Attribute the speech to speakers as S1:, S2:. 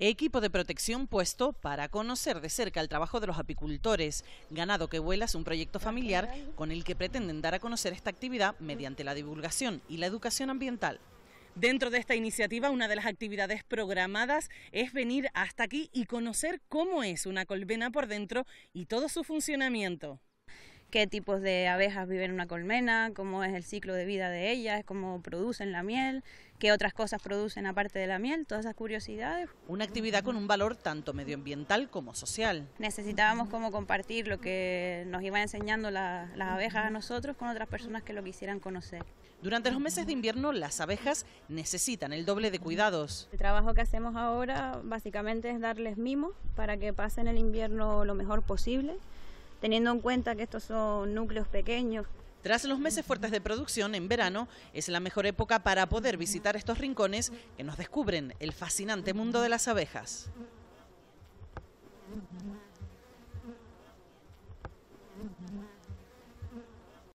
S1: Equipo de protección puesto para conocer de cerca el trabajo de los apicultores. Ganado que vuela es un proyecto familiar con el que pretenden dar a conocer esta actividad mediante la divulgación y la educación ambiental. Dentro de esta iniciativa, una de las actividades programadas es venir hasta aquí y conocer cómo es una colmena por dentro y todo su funcionamiento
S2: qué tipos de abejas viven en una colmena, cómo es el ciclo de vida de ellas, cómo producen la miel, qué otras cosas producen aparte de la miel, todas esas curiosidades.
S1: Una actividad con un valor tanto medioambiental como social.
S2: Necesitábamos como compartir lo que nos iban enseñando las abejas a nosotros con otras personas que lo quisieran conocer.
S1: Durante los meses de invierno las abejas necesitan el doble de cuidados.
S2: El trabajo que hacemos ahora básicamente es darles mimos para que pasen el invierno lo mejor posible teniendo en cuenta que estos son núcleos pequeños.
S1: Tras los meses fuertes de producción en verano, es la mejor época para poder visitar estos rincones que nos descubren el fascinante mundo de las abejas.